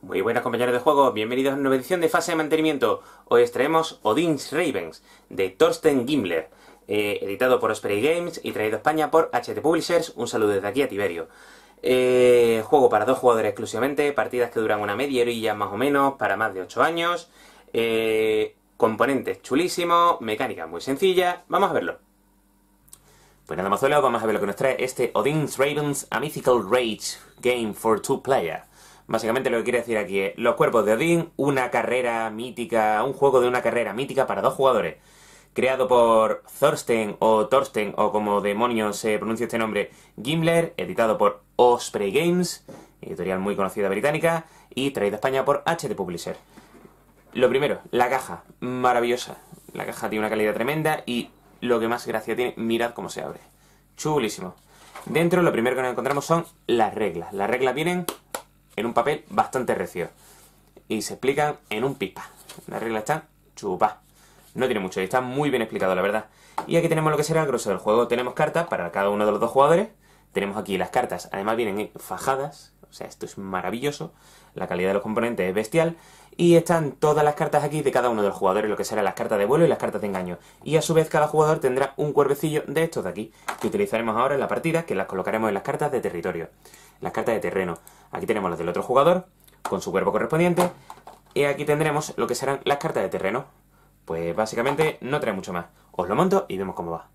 Muy buenas compañeros de juego, bienvenidos a una nueva edición de fase de mantenimiento. Hoy extraemos Odin's Ravens, de Thorsten Gimler, eh, editado por Osprey Games y traído a España por HT Publishers. Un saludo desde aquí a Tiberio. Eh, juego para dos jugadores exclusivamente, partidas que duran una media horilla más o menos, para más de 8 años. Eh, componentes chulísimos, mecánica muy sencilla. Vamos a verlo. Pues nada, solo, vamos a ver lo que nos trae este Odin's Ravens, a Mythical Rage Game for Two Player. Básicamente lo que quiere decir aquí es los cuerpos de Odín, una carrera mítica, un juego de una carrera mítica para dos jugadores, creado por Thorsten o Thorsten o como demonios se pronuncia este nombre, Gimler, editado por Osprey Games, editorial muy conocida británica, y traído a España por HT Publisher. Lo primero, la caja, maravillosa. La caja tiene una calidad tremenda y lo que más gracia tiene, mirad cómo se abre. Chulísimo. Dentro lo primero que nos encontramos son las reglas. Las reglas vienen en un papel bastante recio. Y se explica en un pipa. La regla está chupa. No tiene mucho y está muy bien explicado, la verdad. Y aquí tenemos lo que será el grosor del juego. Tenemos cartas para cada uno de los dos jugadores. Tenemos aquí las cartas, además vienen fajadas. O sea, esto es maravilloso. La calidad de los componentes es bestial. Y están todas las cartas aquí de cada uno de los jugadores, lo que serán las cartas de vuelo y las cartas de engaño. Y a su vez cada jugador tendrá un cuervecillo de estos de aquí, que utilizaremos ahora en la partida, que las colocaremos en las cartas de territorio, las cartas de terreno. Aquí tenemos las del otro jugador, con su cuervo correspondiente, y aquí tendremos lo que serán las cartas de terreno. Pues básicamente no trae mucho más. Os lo monto y vemos cómo va.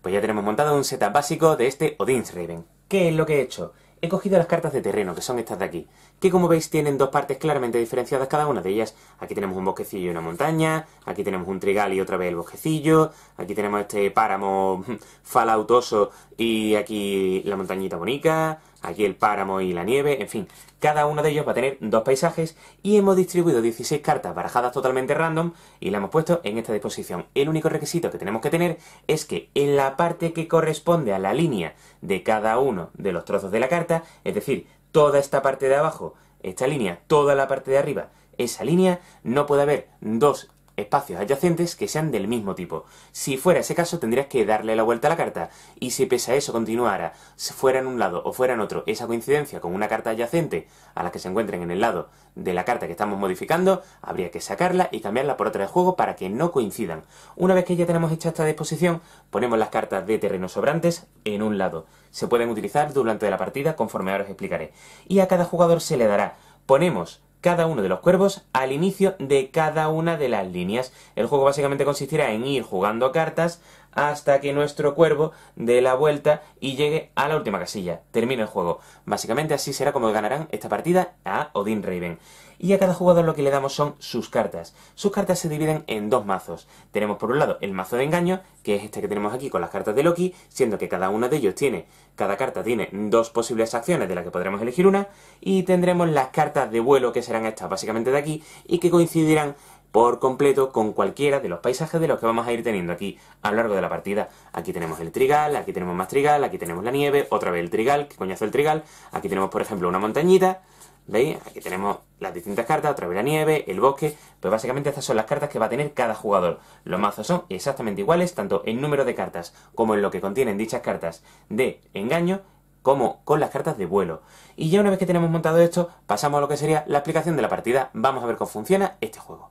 Pues ya tenemos montado un setup básico de este Odin's Raven. ¿Qué es lo que he hecho? He cogido las cartas de terreno, que son estas de aquí, que como veis tienen dos partes claramente diferenciadas cada una de ellas. Aquí tenemos un bosquecillo y una montaña, aquí tenemos un trigal y otra vez el bosquecillo, aquí tenemos este páramo falautoso y aquí la montañita bonita, Aquí el páramo y la nieve, en fin. Cada uno de ellos va a tener dos paisajes y hemos distribuido 16 cartas barajadas totalmente random y las hemos puesto en esta disposición. El único requisito que tenemos que tener es que en la parte que corresponde a la línea de cada uno de los trozos de la carta, es decir, toda esta parte de abajo, esta línea, toda la parte de arriba, esa línea, no puede haber dos espacios adyacentes que sean del mismo tipo. Si fuera ese caso, tendrías que darle la vuelta a la carta, y si pese a eso continuara, fuera en un lado o fuera en otro, esa coincidencia con una carta adyacente a la que se encuentren en el lado de la carta que estamos modificando, habría que sacarla y cambiarla por otra del juego para que no coincidan. Una vez que ya tenemos hecha esta disposición, ponemos las cartas de terreno sobrantes en un lado. Se pueden utilizar durante la partida conforme ahora os explicaré. Y a cada jugador se le dará. Ponemos cada uno de los cuervos al inicio de cada una de las líneas. El juego básicamente consistirá en ir jugando cartas hasta que nuestro cuervo dé la vuelta y llegue a la última casilla. Termina el juego. Básicamente así será como ganarán esta partida a Odin Raven. Y a cada jugador lo que le damos son sus cartas. Sus cartas se dividen en dos mazos. Tenemos por un lado el mazo de engaño, que es este que tenemos aquí con las cartas de Loki, siendo que cada una de ellos tiene, cada carta tiene dos posibles acciones de las que podremos elegir una, y tendremos las cartas de vuelo que serán estas básicamente de aquí, y que coincidirán por completo con cualquiera de los paisajes de los que vamos a ir teniendo aquí a lo largo de la partida. Aquí tenemos el trigal, aquí tenemos más trigal, aquí tenemos la nieve, otra vez el trigal, que coñazo el trigal, aquí tenemos por ejemplo una montañita, ¿veis? Aquí tenemos las distintas cartas, otra vez la nieve, el bosque, pues básicamente estas son las cartas que va a tener cada jugador. Los mazos son exactamente iguales, tanto en número de cartas como en lo que contienen dichas cartas de engaño como con las cartas de vuelo. Y ya una vez que tenemos montado esto, pasamos a lo que sería la explicación de la partida. Vamos a ver cómo funciona este juego.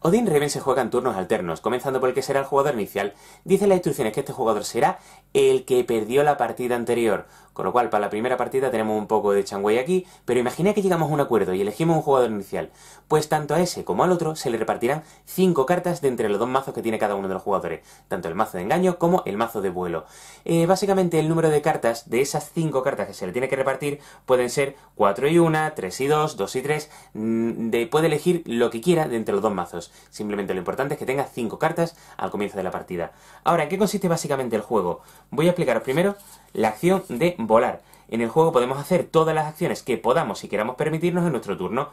Odin Reven se juega en turnos alternos, comenzando por el que será el jugador inicial. Dice las instrucciones que este jugador será el que perdió la partida anterior, con lo cual para la primera partida tenemos un poco de changüey aquí, pero imagina que llegamos a un acuerdo y elegimos un jugador inicial. Pues tanto a ese como al otro se le repartirán 5 cartas de entre los dos mazos que tiene cada uno de los jugadores, tanto el mazo de engaño como el mazo de vuelo. Eh, básicamente el número de cartas, de esas 5 cartas que se le tiene que repartir, pueden ser 4 y 1, 3 y 2, 2 y 3, mm, puede elegir lo que quiera de entre los dos mazos. Simplemente lo importante es que tenga 5 cartas al comienzo de la partida. Ahora, ¿en qué consiste básicamente el juego? Voy a explicaros primero la acción de volar. En el juego podemos hacer todas las acciones que podamos y queramos permitirnos en nuestro turno.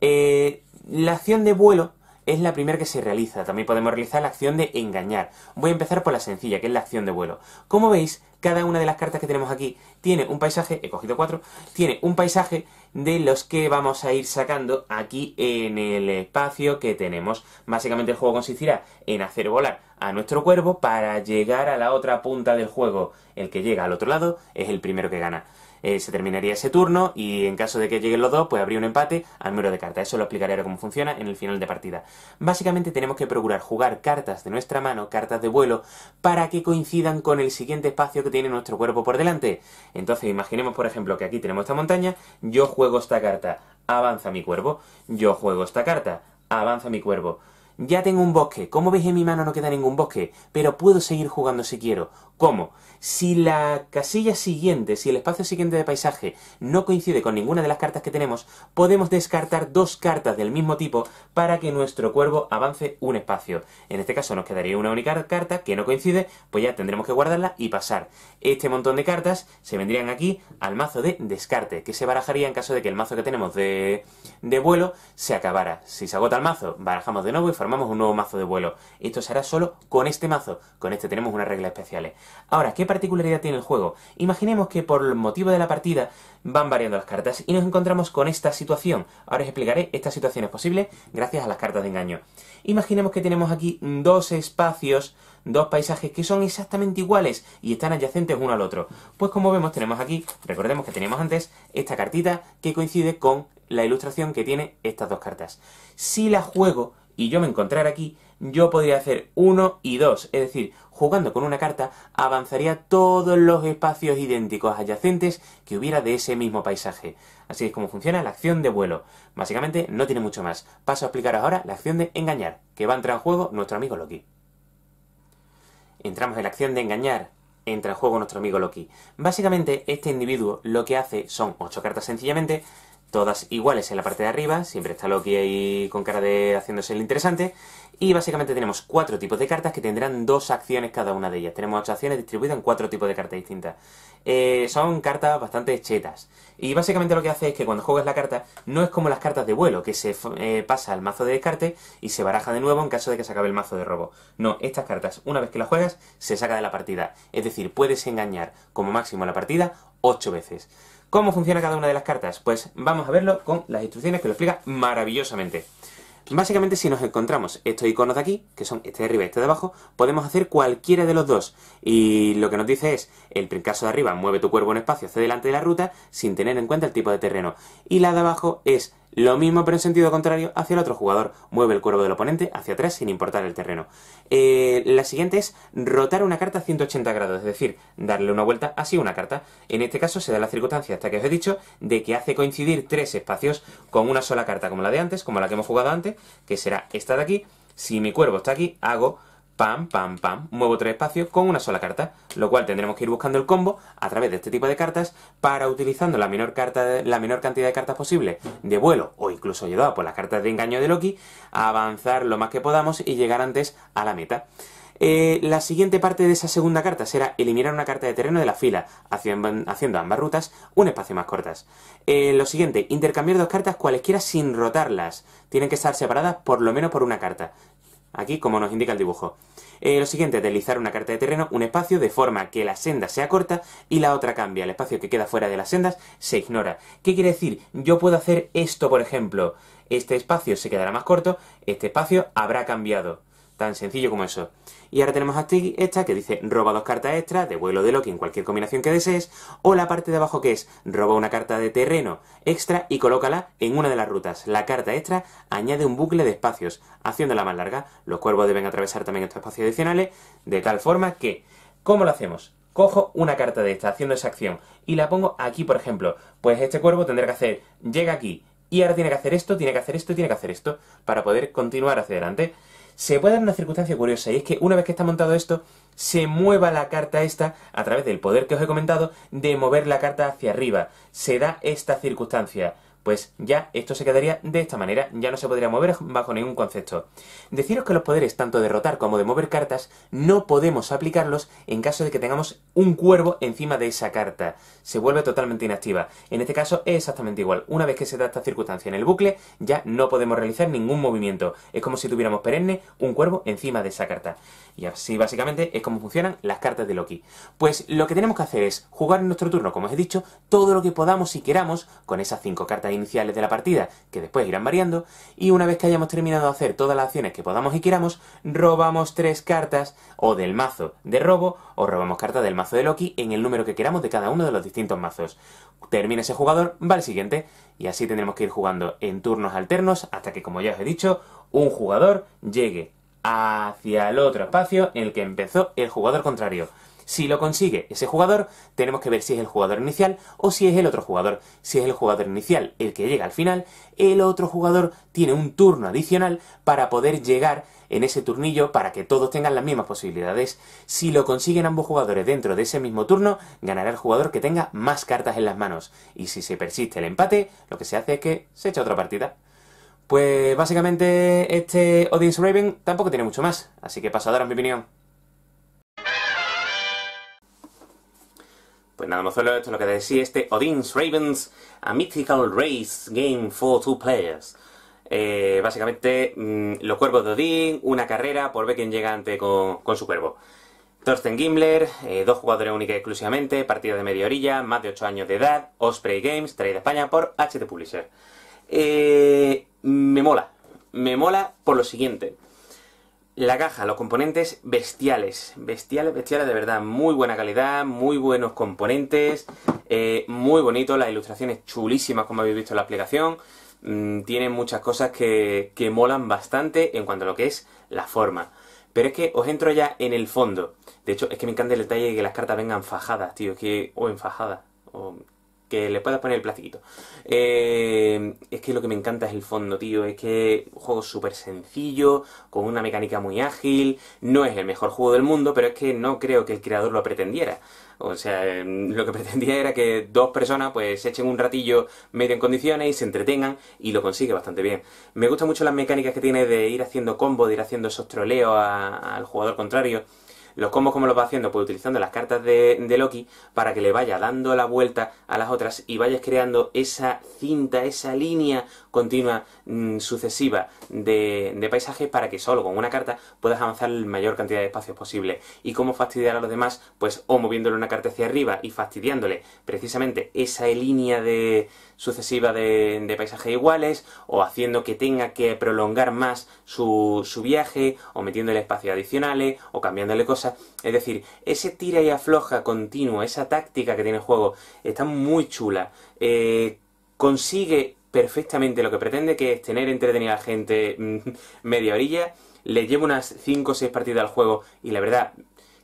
Eh, la acción de vuelo es la primera que se realiza. También podemos realizar la acción de engañar. Voy a empezar por la sencilla, que es la acción de vuelo. Como veis, cada una de las cartas que tenemos aquí tiene un paisaje, he cogido cuatro, tiene un paisaje de los que vamos a ir sacando aquí en el espacio que tenemos. Básicamente el juego consistirá en hacer volar a nuestro cuervo para llegar a la otra punta del juego. El que llega al otro lado es el primero que gana. Eh, se terminaría ese turno y en caso de que lleguen los dos, pues habría un empate al número de cartas. Eso lo explicaré ahora cómo funciona en el final de partida. Básicamente tenemos que procurar jugar cartas de nuestra mano, cartas de vuelo, para que coincidan con el siguiente espacio que tiene nuestro cuerpo por delante. Entonces imaginemos, por ejemplo, que aquí tenemos esta montaña, yo juego esta carta, avanza mi cuervo, yo juego esta carta, avanza mi cuervo. Ya tengo un bosque. Como veis en mi mano no queda ningún bosque, pero puedo seguir jugando si quiero. ¿Cómo? Si la casilla siguiente, si el espacio siguiente de paisaje no coincide con ninguna de las cartas que tenemos, podemos descartar dos cartas del mismo tipo para que nuestro cuervo avance un espacio. En este caso nos quedaría una única carta que no coincide, pues ya tendremos que guardarla y pasar. Este montón de cartas se vendrían aquí al mazo de descarte, que se barajaría en caso de que el mazo que tenemos de, vuelo se acabara. Si se agota el mazo, barajamos de nuevo y formamos un nuevo mazo de vuelo. Esto se hará solo con este mazo. Con este tenemos unas reglas especiales. Ahora, ¿qué particularidad tiene el juego? Imaginemos que por el motivo de la partida van variando las cartas y nos encontramos con esta situación. Ahora os explicaré esta situación es posible gracias a las cartas de engaño. Imaginemos que tenemos aquí dos espacios, dos paisajes que son exactamente iguales y están adyacentes uno al otro. Pues como vemos tenemos aquí, recordemos que teníamos antes, esta cartita que coincide con la ilustración que tiene estas dos cartas. Si la juego, y yo me encontrara aquí, yo podría hacer 1 y 2, es decir, jugando con una carta avanzaría todos los espacios idénticos adyacentes que hubiera de ese mismo paisaje. Así es como funciona la acción de vuelo. Básicamente no tiene mucho más. Paso a explicaros ahora la acción de engañar, que va a entrar en juego nuestro amigo Loki. Entramos en la acción de engañar, entra en juego nuestro amigo Loki. Básicamente, este individuo lo que hace son ocho cartas sencillamente, todas iguales en la parte de arriba, siempre está Loki ahí con cara de haciéndose el interesante, y básicamente tenemos cuatro tipos de cartas que tendrán dos acciones cada una de ellas. Tenemos ocho acciones distribuidas en cuatro tipos de cartas distintas. Eh, son cartas bastante chetas. Y básicamente lo que hace es que cuando juegas la carta, no es como las cartas de vuelo, que se eh, pasa al mazo de descarte y se baraja de nuevo en caso de que se acabe el mazo de robo. No, estas cartas, una vez que las juegas, se saca de la partida. Es decir, puedes engañar como máximo la partida ocho veces. ¿Cómo funciona cada una de las cartas? Pues vamos a verlo con las instrucciones que lo explica maravillosamente. Básicamente, si nos encontramos estos iconos de aquí, que son este de arriba y este de abajo, podemos hacer cualquiera de los dos. Y lo que nos dice es, el caso de arriba, mueve tu cuerpo en espacio hacia delante de la ruta, sin tener en cuenta el tipo de terreno. Y la de abajo es, lo mismo pero en sentido contrario hacia el otro jugador. Mueve el cuervo del oponente hacia atrás sin importar el terreno. Eh, la siguiente es rotar una carta 180 grados, es decir, darle una vuelta así una carta. En este caso se da la circunstancia, hasta que os he dicho, de que hace coincidir tres espacios con una sola carta, como la de antes, como la que hemos jugado antes, que será esta de aquí. Si mi cuervo está aquí, hago pam, pam, pam, muevo tres espacios con una sola carta, lo cual tendremos que ir buscando el combo a través de este tipo de cartas para utilizando la menor, carta la menor cantidad de cartas posible de vuelo o incluso ayudado por las cartas de engaño de Loki, avanzar lo más que podamos y llegar antes a la meta. Eh, la siguiente parte de esa segunda carta será eliminar una carta de terreno de la fila, haciendo ambas rutas un espacio más cortas. Eh, lo siguiente, intercambiar dos cartas cualesquiera sin rotarlas. Tienen que estar separadas por lo menos por una carta. Aquí, como nos indica el dibujo. Eh, lo siguiente, es deslizar una carta de terreno, un espacio, de forma que la senda sea corta y la otra cambia. El espacio que queda fuera de las sendas se ignora. ¿Qué quiere decir? Yo puedo hacer esto, por ejemplo. Este espacio se quedará más corto, este espacio habrá cambiado. Tan sencillo como eso. Y ahora tenemos aquí esta que dice roba dos cartas extra, vuelo de Loki en cualquier combinación que desees, o la parte de abajo que es roba una carta de terreno extra y colócala en una de las rutas. La carta extra añade un bucle de espacios, haciéndola más larga. Los cuervos deben atravesar también estos espacios adicionales, de tal forma que... ¿Cómo lo hacemos? Cojo una carta de esta haciendo esa acción y la pongo aquí, por ejemplo. Pues este cuervo tendrá que hacer, llega aquí, y ahora tiene que hacer esto, tiene que hacer esto, tiene que hacer esto, para poder continuar hacia adelante se puede dar una circunstancia curiosa, y es que una vez que está montado esto, se mueva la carta esta, a través del poder que os he comentado, de mover la carta hacia arriba. Se da esta circunstancia pues ya esto se quedaría de esta manera, ya no se podría mover bajo ningún concepto. Deciros que los poderes tanto de rotar como de mover cartas no podemos aplicarlos en caso de que tengamos un cuervo encima de esa carta. Se vuelve totalmente inactiva. En este caso es exactamente igual. Una vez que se da esta circunstancia en el bucle, ya no podemos realizar ningún movimiento. Es como si tuviéramos perenne un cuervo encima de esa carta. Y así básicamente es como funcionan las cartas de Loki. Pues lo que tenemos que hacer es jugar en nuestro turno, como os he dicho, todo lo que podamos y queramos con esas cinco cartas iniciales de la partida, que después irán variando, y una vez que hayamos terminado de hacer todas las acciones que podamos y queramos, robamos tres cartas o del mazo de robo o robamos cartas del mazo de Loki en el número que queramos de cada uno de los distintos mazos. Termina ese jugador, va al siguiente, y así tendremos que ir jugando en turnos alternos hasta que, como ya os he dicho, un jugador llegue hacia el otro espacio en el que empezó el jugador contrario. Si lo consigue ese jugador, tenemos que ver si es el jugador inicial o si es el otro jugador. Si es el jugador inicial el que llega al final, el otro jugador tiene un turno adicional para poder llegar en ese turnillo para que todos tengan las mismas posibilidades. Si lo consiguen ambos jugadores dentro de ese mismo turno, ganará el jugador que tenga más cartas en las manos. Y si se persiste el empate, lo que se hace es que se echa otra partida. Pues básicamente este Odin's Raven tampoco tiene mucho más, así que paso a mi opinión. Pues nada, solo esto es lo que decía este Odin's Ravens, a Mythical Race Game for Two Players. Eh, básicamente, mm, los cuervos de Odin, una carrera por ver quién llega antes con, su cuervo. Thorsten Gimbler, eh, dos jugadores únicos y exclusivamente, partida de media orilla, más de 8 años de edad, Osprey Games, traída a España por HT Publisher. Eh, me mola, me mola por lo siguiente. La caja, los componentes bestiales, bestiales, bestiales de verdad, muy buena calidad, muy buenos componentes, eh, muy bonito, las ilustraciones chulísimas como habéis visto en la aplicación, mm, tienen muchas cosas que, molan bastante en cuanto a lo que es la forma. Pero es que os entro ya en el fondo, de hecho es que me encanta el detalle de que las cartas vengan fajadas, tío, que, o en enfajadas, que le puedas poner el plastiquito. Eh, es que lo que me encanta es el fondo, tío. Es que un juego súper sencillo, con una mecánica muy ágil. No es el mejor juego del mundo, pero es que no creo que el creador lo pretendiera. O sea, em, lo que pretendía era que dos personas pues se echen un ratillo medio en condiciones y se entretengan y lo consigue bastante bien. Me gustan mucho las mecánicas que tiene de ir haciendo combo, de ir haciendo esos troleos al jugador contrario. ¿Los combos cómo los va haciendo? Pues utilizando las cartas de, Loki para que le vaya dando la vuelta a las otras y vayas creando esa cinta, esa línea continua mm, sucesiva de, de paisajes para que solo con una carta puedas avanzar la mayor cantidad de espacios posible. ¿Y cómo fastidiar a los demás? Pues o moviéndole una carta hacia arriba y fastidiándole precisamente esa línea de sucesiva de, de paisajes iguales o haciendo que tenga que prolongar más su, su viaje o metiéndole espacios adicionales o cambiándole cosas es decir, ese tira y afloja continuo, esa táctica que tiene el juego, está muy chula. Eh, consigue perfectamente lo que pretende, que es tener entretenida a la gente mm, media orilla. Le lleva unas 5 o 6 partidas al juego y la verdad,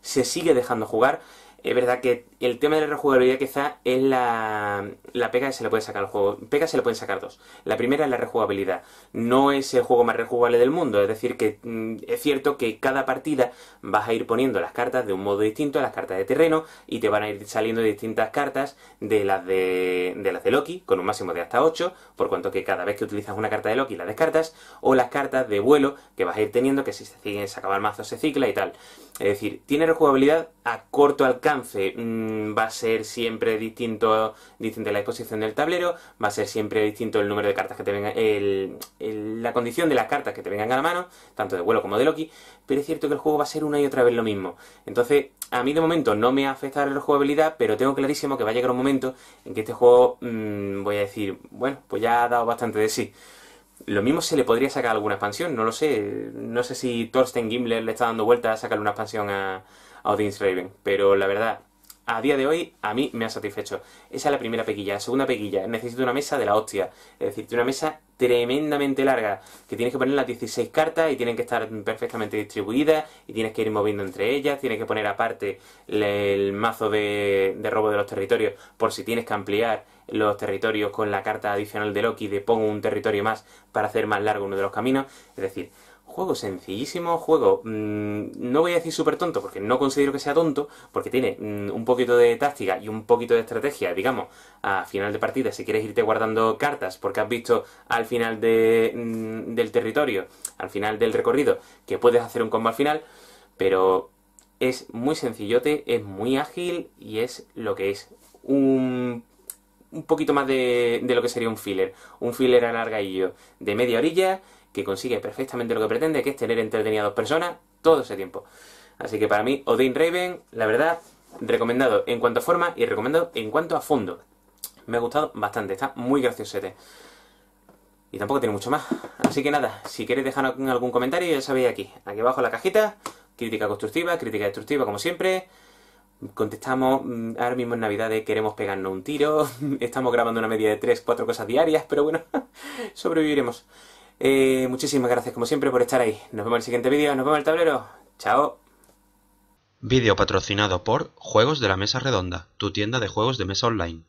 se sigue dejando jugar. Es verdad que el tema de la rejugabilidad quizá es la, pega que se le puede sacar al juego. Pega se le pueden sacar dos. La primera es la rejugabilidad. No es el juego más rejugable del mundo. Es decir, que mm, es cierto que cada partida vas a ir poniendo las cartas de un modo distinto las cartas de terreno y te van a ir saliendo distintas cartas de las de, de, las de Loki con un máximo de hasta 8, por cuanto que cada vez que utilizas una carta de Loki la descartas o las cartas de vuelo que vas a ir teniendo que si se, se acaba el mazo se cicla y tal. Es decir, tiene rejugabilidad a corto alcance. Mm, Mm, va a ser siempre distinto, de la exposición del tablero, va a ser siempre distinto el número de cartas que te vengan, la condición de las cartas que te vengan a la mano, tanto de vuelo como de Loki, pero es cierto que el juego va a ser una y otra vez lo mismo. Entonces, a mí de momento no me afecta la jugabilidad, pero tengo clarísimo que va a llegar un momento en que este juego, mm, voy a decir, bueno, pues ya ha dado bastante de sí. Lo mismo se le podría sacar alguna expansión, no lo sé. No sé si Thorsten Gimler le está dando vuelta a sacar una expansión a Odin's Raven, pero la verdad, a día de hoy a mí me ha satisfecho. Esa es la primera pequilla. La segunda pequilla, necesito una mesa de la hostia. Es decir, una mesa tremendamente larga, que tienes que poner las 16 cartas y tienen que estar perfectamente distribuidas y tienes que ir moviendo entre ellas, tienes que poner aparte el mazo de, de robo de los territorios por si tienes que ampliar los territorios con la carta adicional de Loki de pongo un territorio más para hacer más largo uno de los caminos. Es decir, Juego sencillísimo, juego, mm, no voy a decir súper tonto porque no considero que sea tonto, porque tiene mm, un poquito de táctica y un poquito de estrategia, digamos, a final de partida, si quieres irte guardando cartas porque has visto al final de, mm, del territorio, al final del recorrido, que puedes hacer un combo al final, pero es muy sencillote, es muy ágil y es lo que es, un, un poquito más de, lo que sería un filler, un filler a larga de media orilla que consigue perfectamente lo que pretende, que es tener a dos personas todo ese tiempo. Así que para mí, Odin Raven, la verdad, recomendado en cuanto a forma y recomendado en cuanto a fondo. Me ha gustado bastante, está muy graciosete. Y tampoco tiene mucho más. Así que nada, si queréis dejar algún comentario, ya sabéis aquí. Aquí abajo en la cajita, crítica constructiva, crítica destructiva, como siempre. Contestamos, mm, ahora mismo en Navidades queremos pegarnos un tiro. Estamos grabando una media de 3, 4 cosas diarias, pero bueno, sobreviviremos. Eh, muchísimas gracias como siempre por estar ahí. Nos vemos en el siguiente vídeo, nos vemos en el tablero. Chao. Vídeo patrocinado por Juegos de la Mesa Redonda, tu tienda de juegos de mesa online.